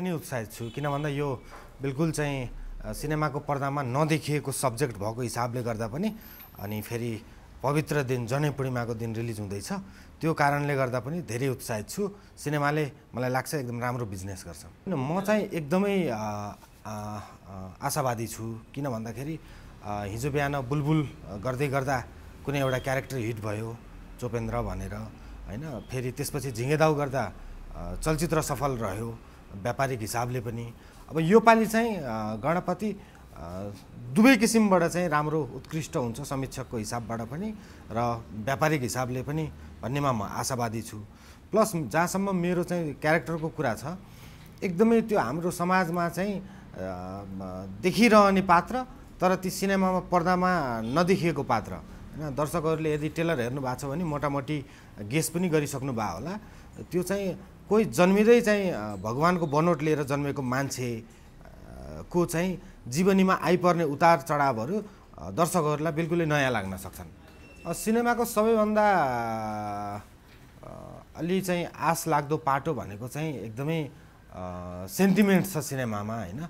धेरै नै उत्साहित छु किन भन्दा यो बिल्कुल चाहिँ सिनेमाको पर्दामा नदेखिएको सब्जेक्ट भएको हिसाबले गर्दा पनि अनि फेरि पवित्र दिन जनै पूर्णिमाको दिन रिलिज हुँदैछ त्यो कारणले गर्दा पनि धेरै उत्साहित छु सिनेमाले मलाई लाग्छ एकदम राम्रो बिजनेस गर्छ म चाहिँ एकदमै आशावादी छु किन भन्दाखेरि हिजो बिहान बुलबुल गर्दै गर्दा कुनै एउटा क्यारेक्टर हिट भयो चोपेन्द्र भनेर होइन फेरि त्यसपछि झिङ्गेदाउ गर्दा चलचित्र सफल रह्यो व्यापारिक हिसाबले पनि अब योपालि चाहिँ गणपति दुवै किसिमबाट चाहिँ राम्रो उत्कृष्ट हुन्छ समीक्षकको हिसाबबाट पनि र व्यापारिक हिसाबले पनि भन्नेमा म आशावादी छु प्लस जहाँसम्म मेरो चाहिँ क्यारेक्टरको कुरा छ एकदमै त्यो हाम्रो समाजमा चाहिँ देखिरहने पात्र तर ती सिनेमामा पर्दामा नदेखिएको पात्र होइन दर्शकहरूले यदि टेलर हेर्नु भएको छ भने मोटामोटी गेस पनि गरिसक्नु भयो होला त्यो चाहिँ कोही जन्मिँदै चाहिँ भगवान्को बनोट लिएर जन्मेको मान्छे को चाहिँ जीवनीमा आइपर्ने उतार चढावहरू दर्शकहरूलाई बिल्कुलै नयाँ लाग्न सक्छन् सिनेमाको सबैभन्दा अलि चाहिँ आश लाग्दो पाटो भनेको चाहिँ एकदमै सेन्टिमेन्ट छ सिनेमामा होइन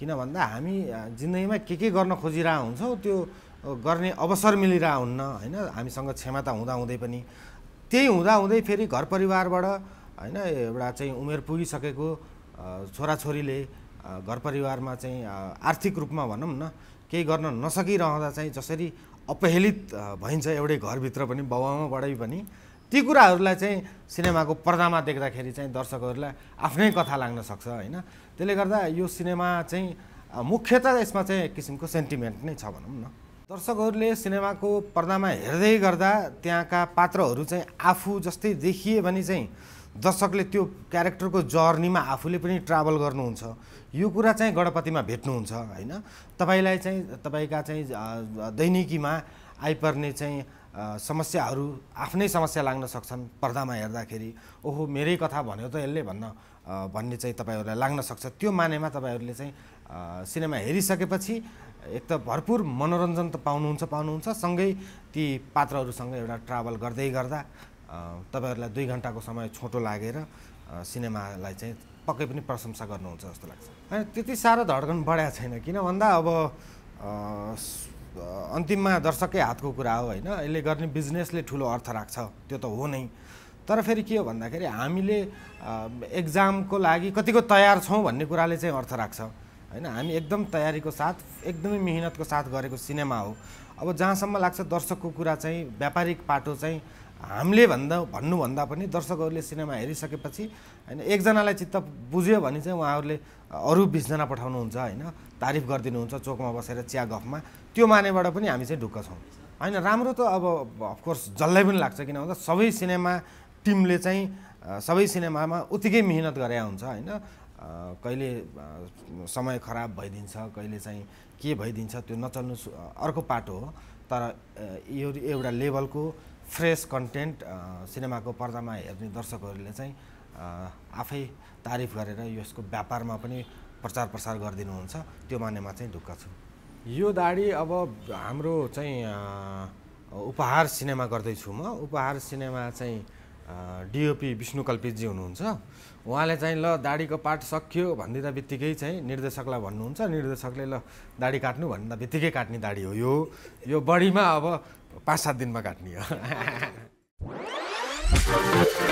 किन भन्दा हामी जिन्दगीमा के के गर्न खोजिरह हुन्छौँ त्यो गर्ने अवसर मिलिरह हुन्न होइन हामीसँग क्षमता हुँदाहुँदै पनि त्यही हुँदाहुँदै फेरि घर परिवारबाट होइन एउटा चाहिँ उमेर पुगिसकेको छोराछोरीले घर परिवारमा चाहिँ आर्थिक रूपमा भनौँ न केही गर्न नसकिरहँदा चाहिँ जसरी अपहेलित भइन्छ एउटै घरभित्र पनि बाउआमाबाटै पनि ती कुराहरूलाई चाहिँ सिनेमाको पर्दामा देख्दाखेरि चाहिँ दर्शकहरूलाई आफ्नै कथा लाग्न सक्छ होइन त्यसले गर्दा यो सिनेमा चाहिँ मुख्यत यसमा चाहिँ एक किसिमको सेन्टिमेन्ट नै छ भनौँ न दर्शकहरूले सिनेमाको पर्दामा हेर्दै गर्दा त्यहाँका पात्रहरू चाहिँ आफू जस्तै देखिए भने चाहिँ दर्शकले त्यो क्यारेक्टरको जर्नीमा आफूले पनि ट्राभल गर्नुहुन्छ यो कुरा चाहिँ गणपतिमा भेट्नुहुन्छ होइन तपाईँलाई चाहिँ तपाईँका चाहिँ दैनिकीमा आइपर्ने चाहिँ समस्याहरू आफ्नै समस्या लाग्न सक्छन् पर्दामा हेर्दाखेरि ओहो मेरै कथा भन्यो त यसले भन्न भन्ने चाहिँ तपाईँहरूलाई लाग्न सक्छ त्यो मानेमा तपाईँहरूले चाहिँ सिनेमा हेरिसकेपछि एक त भरपुर मनोरञ्जन त पाउनुहुन्छ पाउनुहुन्छ सँगै ती पात्रहरूसँग एउटा ट्राभल गर्दै गर्दा तपाईँहरूलाई दुई घन्टाको समय छोटो लागेर सिनेमालाई चाहिँ पक्कै पनि प्रशंसा गर्नुहुन्छ जस्तो लाग्छ होइन त्यति साह्रो धडकन बढाएको छैन किन भन्दा अब अन्तिममा दर्शकै हातको कुरा हो होइन यसले गर्ने बिजनेसले ठुलो अर्थ राख्छ त्यो त हो नै तर फेरि के हो भन्दाखेरि हामीले एक्जामको लागि कतिको तयार छौँ भन्ने कुराले चाहिँ अर्थ राख्छ होइन हामी एकदम तयारीको साथ एकदमै मिहिनेतको साथ गरेको सिनेमा हो अब जहाँसम्म लाग्छ दर्शकको कुरा चाहिँ व्यापारिक पाटो चाहिँ हामीले भन्दा भन्नुभन्दा पनि दर्शकहरूले सिनेमा हेरिसकेपछि होइन एकजनालाई चित्त बुझ्यो भने चाहिँ उहाँहरूले अरू बिसजना पठाउनुहुन्छ होइन तारिफ गरिदिनुहुन्छ चोकमा बसेर चिया गफमा त्यो मानेबाट पनि हामी चाहिँ ढुक्क छौँ होइन राम्रो त अब अफकोर्स जसलाई पनि लाग्छ किन भन्दा सबै सिनेमा टिमले चाहिँ सबै सिनेमामा उत्तिकै मिहिनेत गरेका हुन्छ होइन कहिले समय खराब भइदिन्छ कहिले चाहिँ के भइदिन्छ त्यो नचल्नु अर्को पाटो हो तर यो एउटा लेभलको फ्रेस कन्टेन्ट सिनेमाको पर्दामा हेर्ने दर्शकहरूले चाहिँ आफै तारिफ गरेर यसको व्यापारमा पनि प्रचार प्रसार गरिदिनुहुन्छ त्यो मानेमा चाहिँ ढुक्क छु यो दाडी अब हाम्रो चाहिँ उपहार सिनेमा गर्दैछु म उपहार सिनेमा चाहिँ डिओपी विष्णु कल्पितजी हुनुहुन्छ उहाँले चाहिँ ल दाडीको पार्ट सकियो भनिदिँदा बित्तिकै चाहिँ निर्देशकलाई भन्नुहुन्छ निर्देशकले ल दाडी काट्नु भन्दा बित्तिकै काट्ने दाडी हो यो यो बढीमा अब पाँच सात दिनमा काट्ने हो